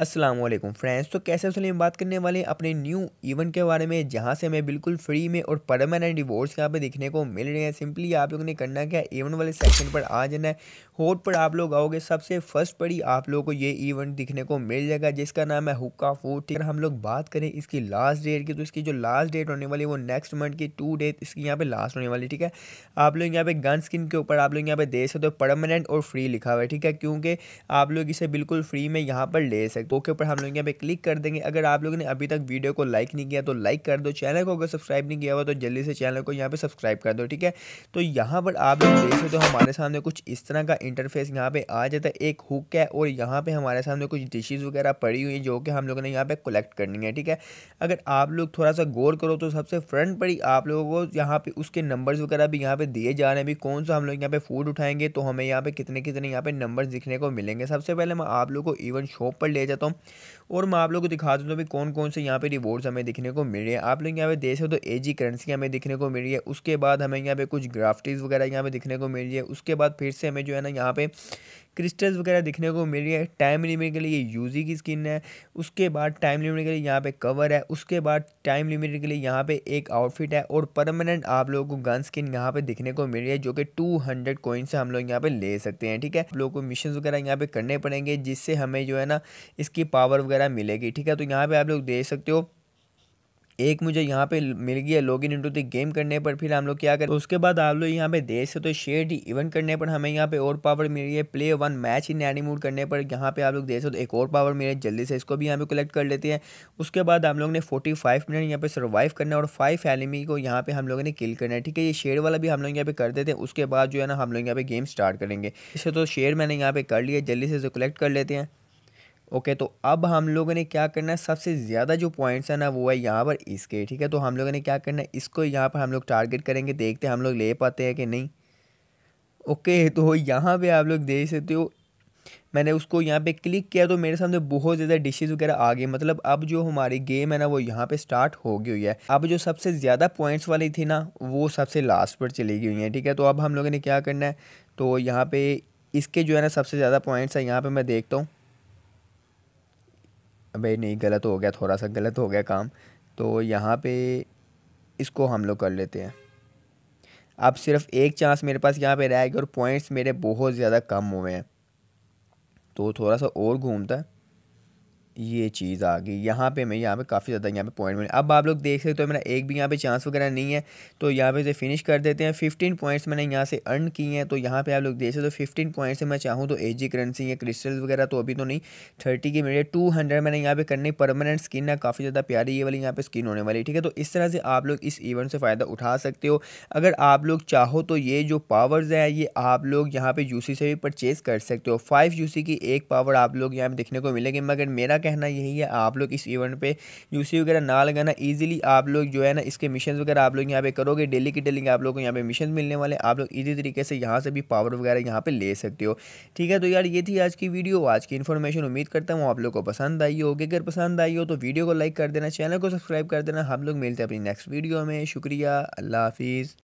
Aslam friends तो कैसे उसने बात करने वाले अपने न्यू इवेंट के बारे में जहां से हमें बिल्कुल फ्री में और परमानेंट रिवॉर्ड्स यहाँ पे देखने को मिल रहे हैं सिंपली आप लोगों ने करना क्या है इवेंट वाले सेक्शन पर आ जाना है होट पर आप लोग आओगे सबसे फर्स्ट पर ही आप लोगों को ये इवेंट दिखने को मिल जाएगा जिसका नाम है हुक्का फूड अगर हम लोग बात करें इसकी लास्ट डेट की तो इसकी जो लास्ट डेट होने वाली है वो नेक्स्ट मंथ की टू डेट इसकी यहाँ पर लास्ट होने वाली ठीक है आप लोग यहाँ पर गन स्किन के ऊपर आप लोग यहाँ पे दे सकते हो परमानेंट और फ्री लिखा हुआ है ठीक है क्योंकि आप लोग इसे बिल्कुल फ्री में यहाँ पर ले सकते गो के ऊपर हम लोग यहाँ पे क्लिक कर देंगे अगर आप लोगों ने अभी तक वीडियो को लाइक नहीं किया तो लाइक कर दो चैनल को अगर सब्सक्राइब नहीं किया हुआ तो जल्दी से चैनल को यहाँ पे सब्सक्राइब कर दो ठीक है तो यहाँ पर आप लोग देख सकते हो हमारे सामने कुछ इस तरह का इंटरफेस यहाँ पे आ जाता है एक हुक है और यहाँ पे हमारे सामने कुछ डिशेज़ वगैरह पड़ी हुई है जो कि हम लोगों ने यहाँ पे कलेक्ट करनी है ठीक है अगर आप लोग थोड़ा सा गौर करो तो सबसे फ्रंट पर ही आप लोगों को यहाँ पे उसके नंबर्स वगैरह भी यहाँ पे दिए जा रहे हैं भी कौन सा हम लोग यहाँ पे फूड उठाएंगे तो हमें यहाँ पे कितने कितने यहाँ पे नंबर दिखने को मिलेंगे सबसे पहले मैं आप लोग को इवन शॉप पर ले जाता देता हूँ और मैं आप लोग को दिखा दूँ तो भी कौन कौन से यहाँ पे रिवॉर्ड्स हमें दिखने को मिल रही है आप लोग यहाँ पे देख सकते हो तो एजी करेंसी हमें दिखने को मिल रही है उसके बाद हमें यहाँ पे कुछ ग्राफ्टीज़ वगैरह यहाँ पे दिखने को मिल रही है उसके बाद फिर से हमें जो है ना यहाँ पे क्रिस्टल्स वगैरह दिखने को मिल रही है टाइम लिमिट के लिए यूजी की स्किन है उसके बाद टाइम लिमिट के लिए यहाँ पे कवर है उसके बाद टाइम लिमिट के लिए यहाँ पे एक आउटफिट है और परमानेंट आप लोगों को गन स्किन यहाँ पे दिखने को मिल रही है जो कि टू हंड्रेड कोइन से हम लोग यहाँ पे ले सकते हैं ठीक है आप लोग को मिशन वगैरह यहाँ पे करने पड़ेंगे जिससे हमें जो है ना इसकी पावर वगैरह मिलेगी ठीक है तो यहाँ पे आप लोग देख सकते हो एक मुझे यहाँ पे मिल गया log in into the game करने पर फिर हम लोग क्या करें तो उसके बाद आप लोग यहाँ पे देख सकते हो शेयर डी इवेंट करने पर हमें यहाँ पे और पावर मिल रही है play one match in any mode करने पर यहाँ पे आप लोग देख सकते हो तो एक और पावर मिल रही है जल्दी से इसको भी यहाँ पे कलेक्ट कर लेते हैं उसके बाद हम लोग ने फोर्टी मिनट यहाँ पे सर्वाइव करना है और फाइव एनिमी को यहाँ पे हम लोगों ने किल करना है ठीक है ये शेयर वाला भी हम लोग यहाँ पे कर देते हैं उसके बाद जो है ना हम लोग यहाँ पे गेम स्टार्ट करेंगे इसे तो शेयर मैंने यहाँ पे कर लिया जल्दी से इसे कलेक्ट कर लेते हैं ओके तो अब हम लोगों ने क्या करना है सबसे ज़्यादा जो पॉइंट्स है ना वो है यहाँ पर इसके ठीक है तो हम लोगों ने क्या करना है इसको यहाँ पर हम लोग टारगेट करेंगे देखते हम लोग ले पाते हैं कि नहीं ओके तो यहाँ पर आप लोग देख सकते हो मैंने उसको यहाँ पे क्लिक किया तो मेरे सामने बहुत ज़्यादा डिशेज वगैरह आ गए मतलब अब जो हमारी गेम है ना वो यहाँ पे स्टार्ट हो गई हुई है अब जो सबसे ज़्यादा पॉइंट्स वाली थी ना वो सबसे लास्ट पर चली गई हुई है ठीक है तो अब हम लोगों ने क्या करना है तो यहाँ पर इसके जो है ना सबसे ज़्यादा पॉइंट्स है यहाँ पर मैं देखता हूँ भाई नहीं गलत हो गया थोड़ा सा गलत हो गया काम तो यहाँ पे इसको हम लोग कर लेते हैं अब सिर्फ एक चांस मेरे पास यहाँ पे रह गया और पॉइंट्स मेरे बहुत ज़्यादा कम हुए हैं तो थोड़ा सा और घूमता है ये चीज़ आ गई यहाँ पे मैं यहाँ पे काफ़ी ज़्यादा यहाँ पे पॉइंट मिले अब आप लोग देख सकते हो तो मेरा एक भी यहाँ पे चांस वगैरह नहीं है तो यहाँ पे इसे फिनिश कर देते हैं फिफ्टीन पॉइंट्स मैंने यहाँ से अर्न किए हैं तो यहाँ पे आप लोग देख सकते हो तो फिफ्टीन पॉइंट्स से मैं चाहूँ तो एजी करेंसी या क्रिस्टल्स वगैरह तो अभी तो नहीं थर्टी की मेरे टू मैंने यहाँ पर करनी परमानेंट स्किन है काफ़ी ज़्यादा प्यारी ये वाली यहाँ पर स्किन होने वाली ठीक है तो इस तरह से आप लोग इस इवेंट से फ़ायदा उठा सकते हो अगर आप लोग चाहो तो ये जो पावर्स है ये आप लोग यहाँ पर यू से भी परचेज़ कर सकते हो फाइव यू की एक पावर आप लोग यहाँ पर देखने को मिलेगी मगर मेरा कहना यही है आप लोग इस इवेंट पे यूसी वगैरह ना लगाना इजीली आप लोग जो है ना इसके मिशन वगैरह आप लोग यहाँ पे करोगे डेली की डेली आप लोग को यहाँ पे मिशन मिलने वाले आप लोग इजी तरीके से यहाँ से भी पावर वगैरह यहाँ पर ले सकते हो ठीक है तो यार ये थी आज की वीडियो आज की इन्फॉर्मेशन उम्मीद करता हूँ आप लोग को पसंद आई होगी अगर पसंद आई हो तो वीडियो को लाइक कर देना चैनल को सब्सक्राइब कर देना हम लोग मिलते हैं अपनी नेक्स्ट वीडियो में शुक्रिया अल्लाह हाफिज़